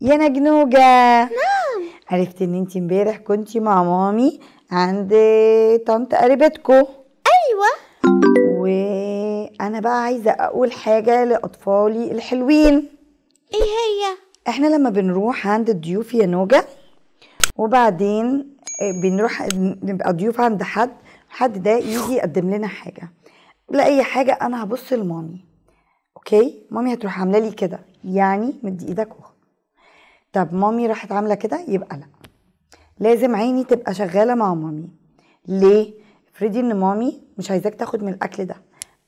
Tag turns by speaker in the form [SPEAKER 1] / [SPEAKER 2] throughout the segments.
[SPEAKER 1] يا نجنوجة نعم عرفت ان انت امبارح كنتي مع مامي عند طنط قريبتكو ايوه وانا بقى عايزه اقول حاجه لاطفالي الحلوين ايه هي احنا لما بنروح عند الضيوف يا نوجة وبعدين آه، بنروح نبقى ضيوف عند حد حد ده يجي يقدم لنا حاجه لا اي حاجه انا هبص لمامي اوكي مامي هتروح عامله لي كده يعني مدي ايدك واخد طب مامي راحت عامله كده يبقى لا لازم عيني تبقى شغاله مع مامي ليه افرضي ان مامي مش عايزاك تاخد من الاكل ده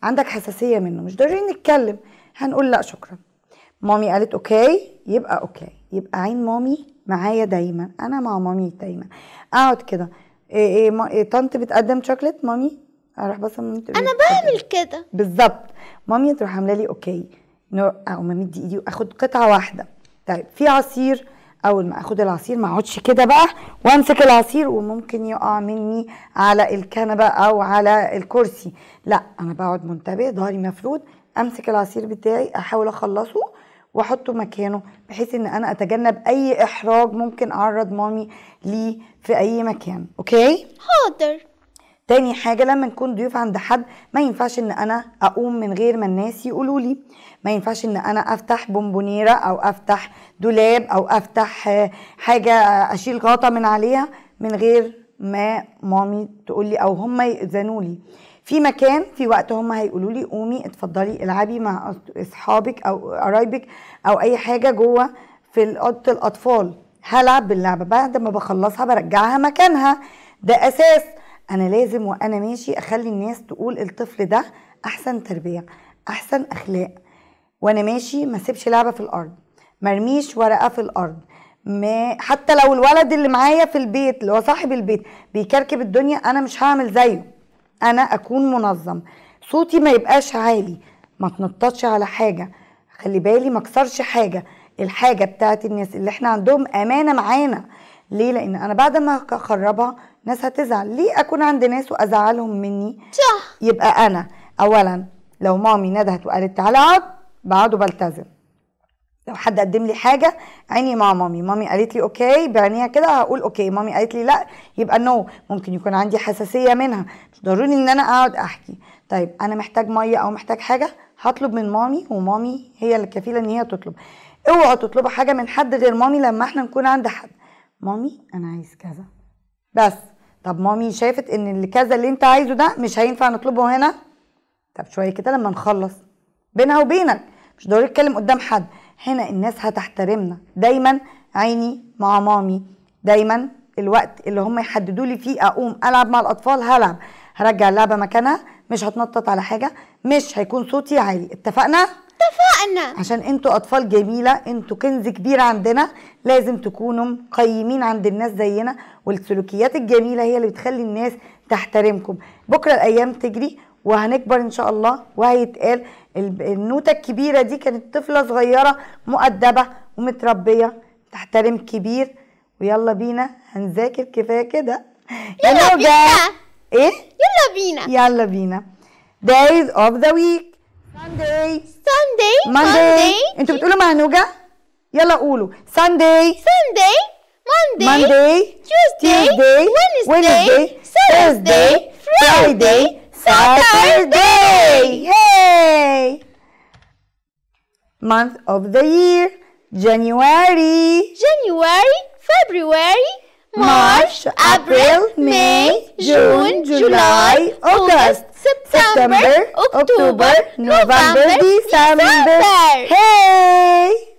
[SPEAKER 1] عندك حساسيه منه مش ضروري نتكلم هنقول لا شكرا مامي قالت اوكي يبقى اوكي يبقى عين مامي معايا دايما انا مع مامي دايما اقعد كده إيه إيه, إيه طنط بتقدم شوكليت مامي اروح بس انا بعمل كده بالظبط مامي تروح عامله لي اوكي اقوم امد ايدي واخد قطعه واحده طيب في عصير اول ما اخد العصير ما اقعدش كده بقى وامسك العصير وممكن يقع مني على الكنبه او على الكرسي لا انا بقعد منتبه ظهري مفرود امسك العصير بتاعي احاول اخلصه واحطه مكانه بحيث ان انا اتجنب اي احراج ممكن اعرض مامي ليه في اي مكان اوكي حاضر تاني حاجه لما نكون ضيوف عند حد ما ينفعش ان انا اقوم من غير ما الناس يقولوا لي ما ينفعش ان انا افتح بونبونيره او افتح دولاب او افتح آه، حاجه اشيل غطا من عليها من غير ما مامي تقول لي او هم يأذنوا لي في مكان في وقت هم هيقولوا لي قومي اتفضلي العبي مع اصحابك او قرايبك او اي حاجه جوه في اوضه الاطفال هلعب باللعبه بعد ما بخلصها برجعها مكانها ده اساس انا لازم وانا ماشي اخلي الناس تقول الطفل ده احسن تربيه احسن اخلاق وانا ماشي ما سيبش لعبه في الارض ما ارميش ورقه في الارض ما حتى لو الولد اللي معايا في البيت اللي هو صاحب البيت بيكركب الدنيا انا مش هعمل زيه انا اكون منظم صوتي ما يبقاش عالي ما تنططش على حاجه خلي بالي ما اكسرش حاجه الحاجه بتاعت الناس اللي احنا عندهم امانه معانا ليه لان انا بعد ما اخربها ناس هتزعل ليه اكون عند ناس وازعلهم مني صح يبقى انا اولا لو مامي ندهت وقالت تعالى اقعد بقعد وبلتزم لو حد قدم لي حاجه عيني مع مامي مامي قالت لي اوكي بعينيها كده هقول اوكي مامي قالت لي لا يبقى نو ممكن يكون عندي حساسيه منها مش ضروري ان انا اقعد احكي طيب انا محتاج ميه او محتاج حاجه هطلب من مامي ومامي هي اللي كفيله ان هي تطلب اوعوا تطلبوا حاجه من حد غير مامي لما احنا نكون عند حد مامي انا عايز كذا بس طب مامي شافت ان اللي كذا اللي انت عايزه ده مش هينفع نطلبه هنا طب شويه كده لما نخلص بينها وبينك مش ضروري اتكلم قدام حد هنا الناس هتحترمنا دايما عيني مع مامي دايما الوقت اللي هم يحددوا لي فيه اقوم العب مع الاطفال هلعب هرجع اللعبه مكانها مش هتنطط على حاجه مش هيكون صوتي عالي اتفقنا اتفقنا عشان انتوا اطفال جميله انتوا كنز كبير عندنا لازم تكونوا قيمين عند الناس زينا والسلوكيات الجميله هي اللي بتخلي الناس تحترمكم بكره الايام تجري وهنكبر ان شاء الله وهيتقال النوته الكبيره دي كانت طفله صغيره مؤدبه ومتربيه تحترم كبير ويلا بينا هنذاكر كفايه كده يلا بينا ايه يلا بينا يلا بينا days of the week Sunday Sunday Monday Monday انتوا manu مهنوجة؟ Yala ulo. Sunday Sunday Monday Monday Tuesday Tuesday Wednesday Thursday Friday Saturday Hey Month of the year January January February March, April, May, June, July, August, September, October, November, December. Hey!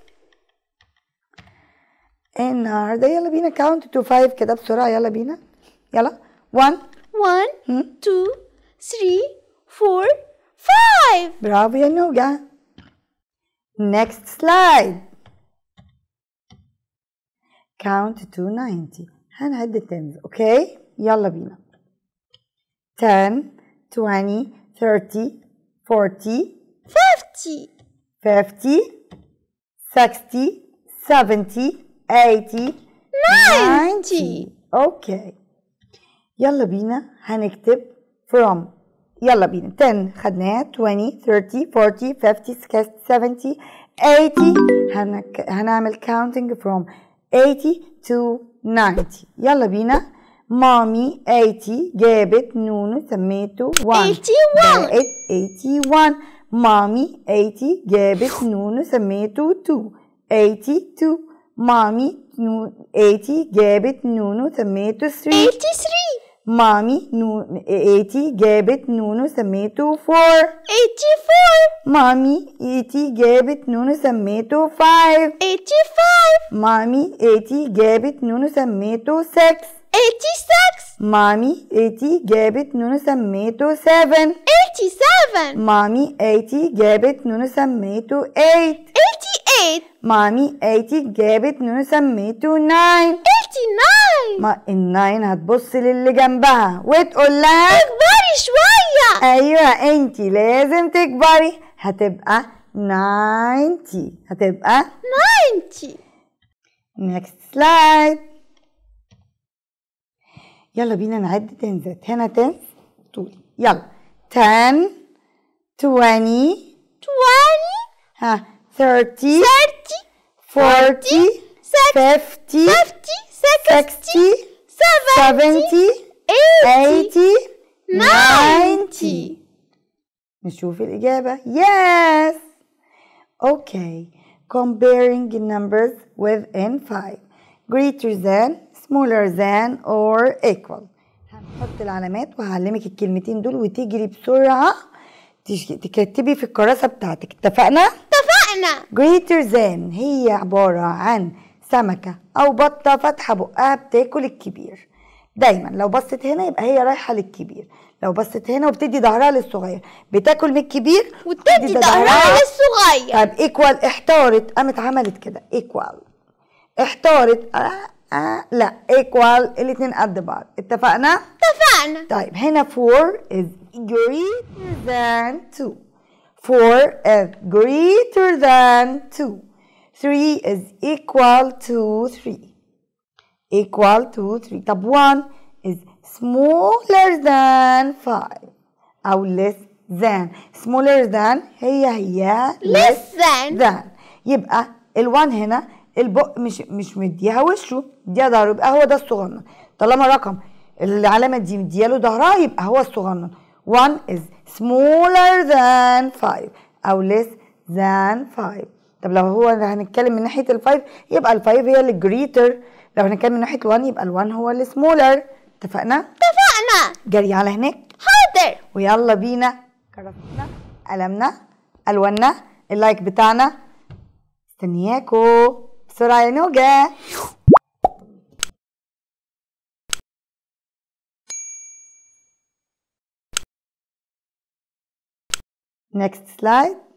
[SPEAKER 1] they يلا بينا count to 5 كده بسرعه يلا بينا يلا 1 1 hmm? 2 3 Bravo! 5 Next slide. Count to 90. هنعد التنز اوكي يلا بينا 10 20 30 40 50 50 60 70 80 90 اوكي يلا بينا هنكتب from يلا بينا 10 خدناها 20 30 40 50 60 70 80 هنك... هنعمل counting from 80 to 90 يلا بينا مامي 80 جابت نونو سميته 1 81 بقت 81 مامي 80 جابت نونو سميته 2 82 مامي 80 جابت نونو سميته 3 83 مامي نون 80 جابت نونو سميته 4 84 مامي 80 جابت نونو سميته 5 85 مامي 80 جابت نونو سميته 6 86 مامي 80 جابت نونو سميته 7 87 مامي 80 جابت نونو سميته 8 88 مامي 80 جابت نونو سميته 9 ناين ما الناين هتبص للي جنبها وتقول لها اكبري شوية ايوه انتي لازم تكبري هتبقى 90 هتبقى 90 next سلايد يلا بينا نعد تنزات هنا تنز طولي يلا 10 20 20 ها 30 30 40 40 50 50 60, 70, 80, 90 نشوف الإجابة yes okay comparing numbers within 5 greater than smaller than or equal هنحط العلامات وهعلمك الكلمتين دول وتجري بسرعة تكتبي في الكراسة بتاعتك اتفقنا؟ اتفقنا greater than هي عبارة عن سمكة أو بطة فاتحة بقها بتاكل الكبير دايما لو بصت هنا يبقى هي رايحة للكبير لو بصت هنا وبتدي ظهرها للصغير بتاكل من الكبير وبتدي ظهرها للصغير طب ايكوال احتارت قامت عملت كده ايكوال احتارت آه, آه لا ايكوال الاتنين قد بعض اتفقنا؟ اتفقنا طيب هنا 4 is greater than 2 4 is greater than 2 3 is equal to 3 equal to 3 طب 1 is smaller than 5 أو less than smaller than هي هي less than, than. يبقى ال1 هنا البق مش مش مديها وشه مديها ظهره يبقى هو ده الصغنن طالما رقم العلامة دي مدياله ظهرها يبقى هو الصغنن 1 is smaller than 5 أو less than 5 طب لو هو هنتكلم من ناحيه الفايف يبقى الفايف هي الجريتر لو هنتكلم من ناحيه الوان يبقى الوان هو السمولر اتفقنا؟ اتفقنا جري على هناك حاضر ويلا بينا كرفتنا قلمنا الواننا اللايك بتاعنا استنياكوا بسرعه يا نوجه Next slide.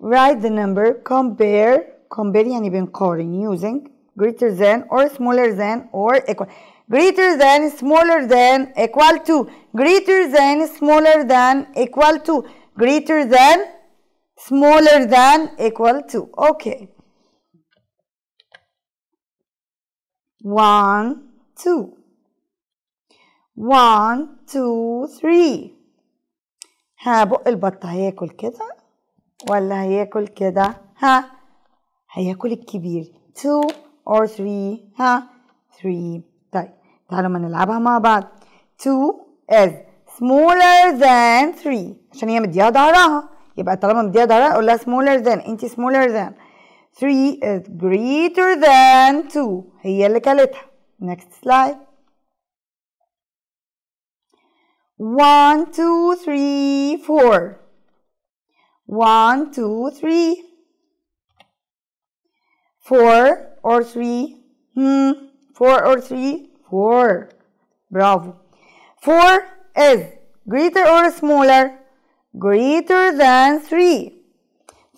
[SPEAKER 1] write the number compare, comparing and even calling using greater than or smaller than or equal. Greater than, smaller than, equal to. Greater than, smaller than, equal to. Greater than, smaller than, equal to. Okay. One, two. One, two, three. البطة هياكل كده ولا هياكل كده ها هياكل الكبير 2 or 3 ها 3 طيب تعالوا ما نلعبها مع بعض 2 is smaller than 3 عشان هي مديها ظهرها يبقى طالما مديها ظهرها اقول لها smaller than انت smaller than 3 is greater than 2 هي اللي كلتها next slide 1 2 3 4 One, two, three. Four or three. Hmm. Four or three. Four. Bravo. Four is greater or smaller. Greater than three.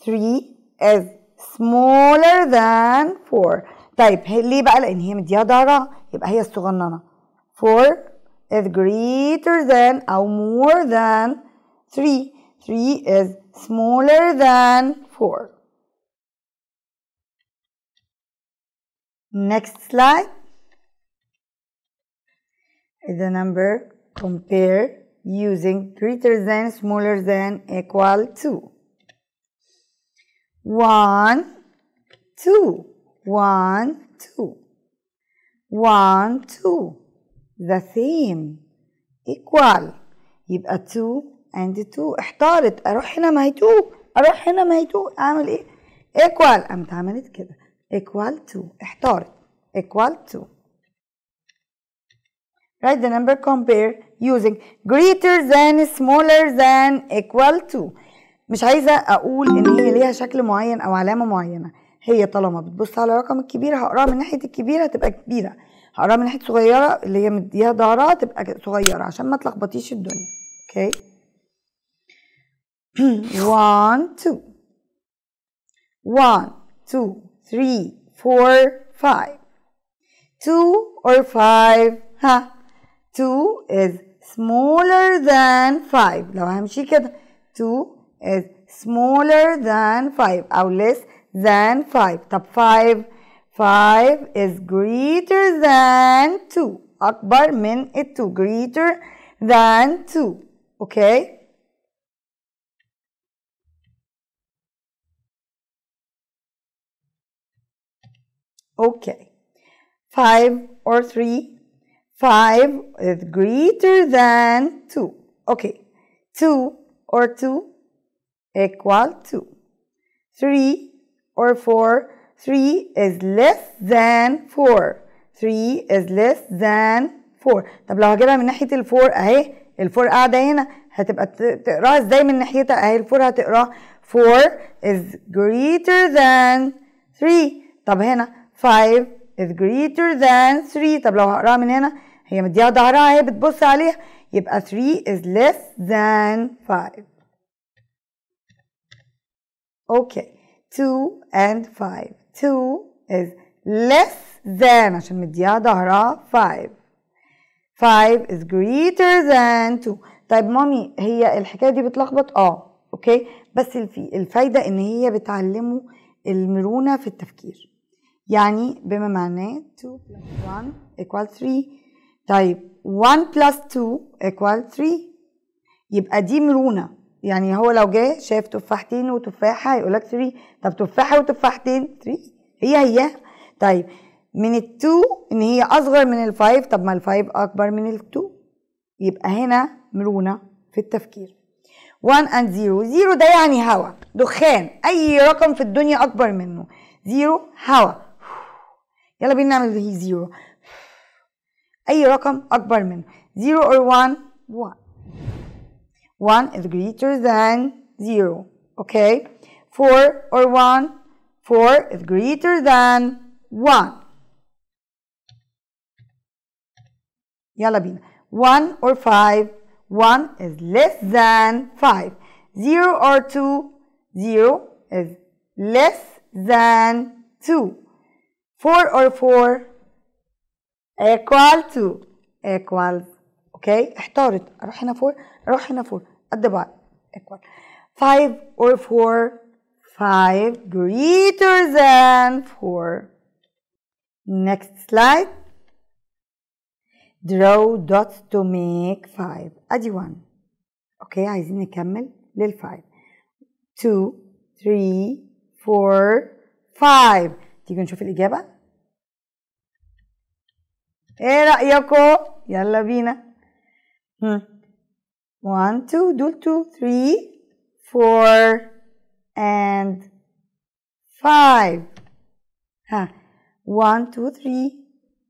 [SPEAKER 1] Three is smaller than four. طيب ليه بقى؟ لأن هي مديها ضهرها يبقى هي الصغننة. Four is greater than أو more than three. Three is smaller than 4. Next slide the number compare using greater than, smaller than, equal to. 1, 2, 1, 2, 1, 2, the same, equal, يبقى 2 عندي تو احتارت اروح هنا ما هي تو اروح هنا ما هي تو اعمل ايه ايكوال قامت عملت كده ايكوال تو احتارت ايكوال تو write the number compare using greater than smaller than equal to مش عايزة أقول إن هي ليها شكل معين أو علامة معينة هي طالما بتبص على الرقم الكبير هقراها من ناحية الكبيرة تبقى كبيرة هقراها من ناحية صغيرة اللي هي مديها ضهرها تبقى صغيرة عشان ما تلخبطيش الدنيا اوكي okay. one, two. One, two, three, four, five. Two or five, Ha. Two is smaller than five. Now I'm كده. Two is smaller than five or less than five. Top five. Five is greater than two. أكبر من two. Greater than two. Okay. Okay. Five or three. Five is greater than two. Okay. Two or two equal two. Three or four. Three is less than four. Three is less than four. طب لو هجيبها من ناحية الفور اهي الفور قاعدة هنا هتبقى تقراها ازاي من ناحيتها اهي الفور هتقراها 4 is greater than 3 طب هنا 5 is greater than 3 طب لو هقراها من هنا هي مديها ظهرها اهي بتبص عليها يبقى 3 is less than 5 اوكي 2 and 5 2 is less than عشان مديها ظهرها 5 5 is greater than 2 طيب مامي هي الحكايه دي بتلخبط اه اوكي بس الفايده ان هي بتعلمه المرونه في التفكير يعني بما معناه 2 plus 1 equal 3 طيب 1 plus 2 equal 3 يبقى دي مرونة يعني هو لو جه شاف تفاحتين وتفاحة هيقول لك 3 طب تفاحة وتفاحتين 3 هي هي طيب من ال 2 ان هي اصغر من ال 5 طب ما ال 5 اكبر من ال 2 يبقى هنا مرونة في التفكير 1 and 0 0 ده يعني هوا دخان اي رقم في الدنيا اكبر منه 0 هوا يلا bin نعمل في زيرو أي رقم أكبر من one, or one one one is greater than zero okay four or one four is greater than one يلا bin 1 or 5 1 is less than 5 0 or 2 0 is less than 2 4 or 4 equal to equal okay احتارت اروح هنا 4 اروح هنا 4 قد بعض equal 5 or 4 5 greater than 4 next slide draw dots to make 5 ادي 1 اوكي عايزين نكمل لل 5 2 3 4 5 كيف نشوف الإجابة إيه رأيكم يلا بينا هم. one two دول two three four and five ها one two three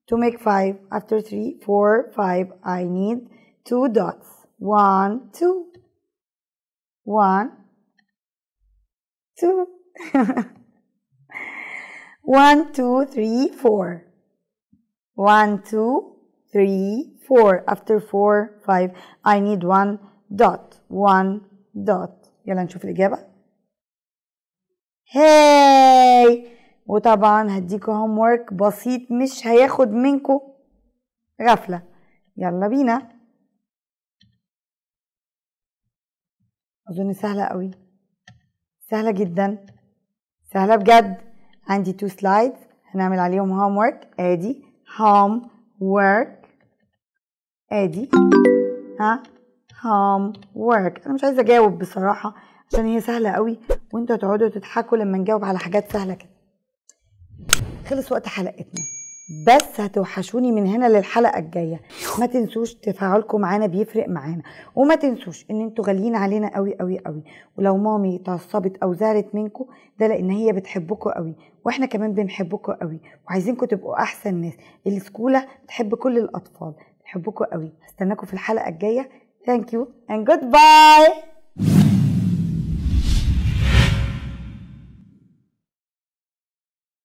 [SPEAKER 1] to make five after three four five I need two dots One, One, two. two. 1 2 3 4 1 2 3 4 after 4 5 I need one dot one dot يلا نشوف الإجابة هاي وطبعا هديكوا هوم ورك بسيط مش هياخد منكوا غفلة يلا بينا أظن سهلة قوي سهلة جدا سهلة بجد عندي تو سلايدز هنعمل عليهم هوم ورك ادي هوم ورك ادي ها هوم ورك انا مش عايزه اجاوب بصراحه عشان هي سهله قوي وانتوا هتقعدوا تضحكوا لما نجاوب على حاجات سهله كده خلص وقت حلقتنا بس هتوحشوني من هنا للحلقه الجايه ما تنسوش تفاعلكم معانا بيفرق معانا وما تنسوش ان انتوا غاليين علينا قوي قوي قوي ولو مامي اتعصبت او زعلت منكم ده لان هي بتحبكم قوي واحنا كمان بنحبكم قوي وعايزينكم تبقوا احسن ناس السكوله بتحب كل الاطفال بنحبكم قوي هستناكم في الحلقه الجايه ثانك يو اند جود باي